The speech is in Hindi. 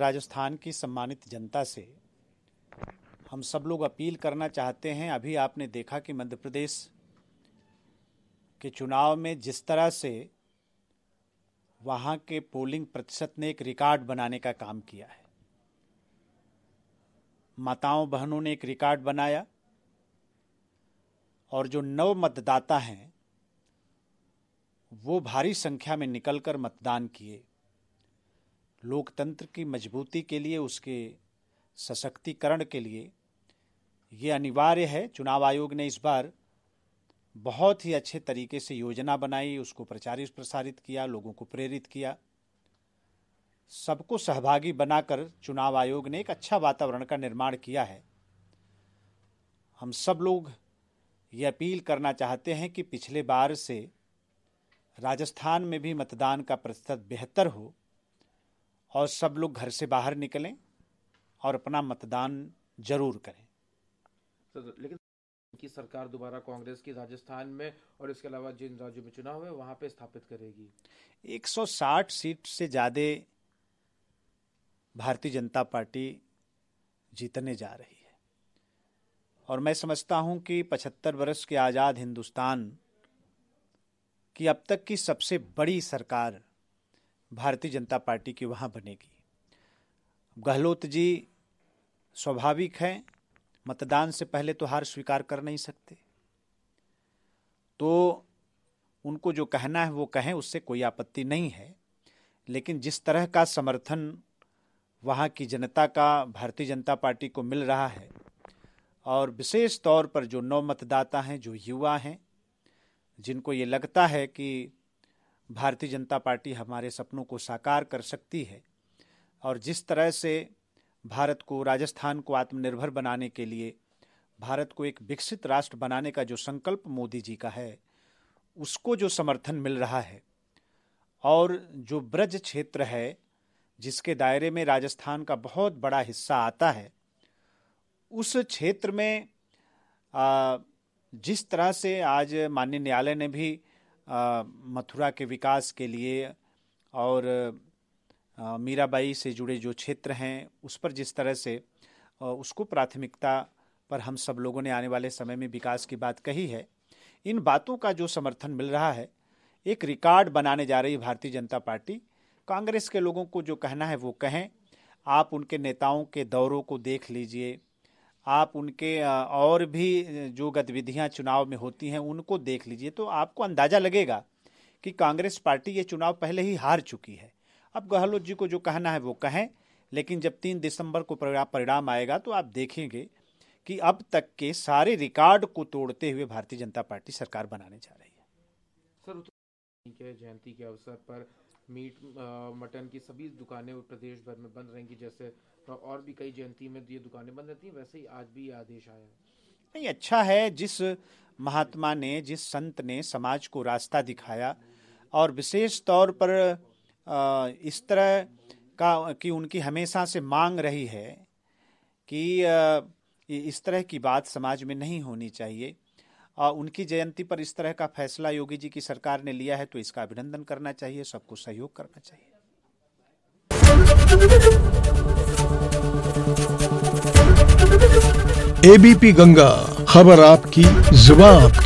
राजस्थान की सम्मानित जनता से हम सब लोग अपील करना चाहते हैं अभी आपने देखा कि मध्य प्रदेश के चुनाव में जिस तरह से वहाँ के पोलिंग प्रतिशत ने एक रिकॉर्ड बनाने का काम किया है माताओं बहनों ने एक रिकॉर्ड बनाया और जो नव मतदाता हैं वो भारी संख्या में निकलकर मतदान किए लोकतंत्र की मजबूती के लिए उसके सशक्तिकरण के लिए ये अनिवार्य है चुनाव आयोग ने इस बार बहुत ही अच्छे तरीके से योजना बनाई उसको प्रचारित प्रसारित किया लोगों को प्रेरित किया सबको सहभागी बनाकर चुनाव आयोग ने एक अच्छा वातावरण का निर्माण किया है हम सब लोग ये अपील करना चाहते हैं कि पिछले बार से राजस्थान में भी मतदान का प्रतिशत बेहतर हो और सब लोग घर से बाहर निकलें और अपना मतदान जरूर करें लेकिन की सरकार दोबारा कांग्रेस की राजस्थान में और इसके अलावा जिन राज्यों में चुनाव है वहां पे स्थापित करेगी 160 सीट से ज़्यादा भारतीय जनता पार्टी जीतने जा रही है और मैं समझता हूं कि 75 वर्ष के आज़ाद हिंदुस्तान की अब तक की सबसे बड़ी सरकार भारतीय जनता पार्टी की वहाँ बनेगी गहलोत जी स्वाभाविक हैं मतदान से पहले तो हार स्वीकार कर नहीं सकते तो उनको जो कहना है वो कहें उससे कोई आपत्ति नहीं है लेकिन जिस तरह का समर्थन वहाँ की जनता का भारतीय जनता पार्टी को मिल रहा है और विशेष तौर पर जो नौ मतदाता हैं जो युवा हैं जिनको ये लगता है कि भारतीय जनता पार्टी हमारे सपनों को साकार कर सकती है और जिस तरह से भारत को राजस्थान को आत्मनिर्भर बनाने के लिए भारत को एक विकसित राष्ट्र बनाने का जो संकल्प मोदी जी का है उसको जो समर्थन मिल रहा है और जो ब्रज क्षेत्र है जिसके दायरे में राजस्थान का बहुत बड़ा हिस्सा आता है उस क्षेत्र में जिस तरह से आज माननीय न्यायालय ने भी मथुरा के विकास के लिए और मीराबाई से जुड़े जो क्षेत्र हैं उस पर जिस तरह से उसको प्राथमिकता पर हम सब लोगों ने आने वाले समय में विकास की बात कही है इन बातों का जो समर्थन मिल रहा है एक रिकॉर्ड बनाने जा रही भारतीय जनता पार्टी कांग्रेस के लोगों को जो कहना है वो कहें आप उनके नेताओं के दौरों को देख लीजिए आप उनके और भी जो गतिविधियां चुनाव में होती हैं उनको देख लीजिए तो आपको अंदाज़ा लगेगा कि कांग्रेस पार्टी ये चुनाव पहले ही हार चुकी है अब गहलोत जी को जो कहना है वो कहें लेकिन जब तीन दिसंबर को परिणाम आएगा तो आप देखेंगे कि अब तक के सारे रिकॉर्ड को तोड़ते हुए भारतीय जनता पार्टी सरकार बनाने जा रही है के जयंती के अवसर पर मीट मटन की सभी दुकानें प्रदेश भर में बंद रहेंगी जैसे और भी कई जयंती में ये दुकानें बंद रहती हैं वैसे ही आज भी ये आदेश आया है नहीं अच्छा है जिस महात्मा ने जिस संत ने समाज को रास्ता दिखाया और विशेष तौर पर इस तरह का कि उनकी हमेशा से मांग रही है कि इस तरह की बात समाज में नहीं होनी चाहिए उनकी जयंती पर इस तरह का फैसला योगी जी की सरकार ने लिया है तो इसका अभिनंदन करना चाहिए सबको सहयोग करना चाहिए एबीपी गंगा खबर आपकी जुबा आपकी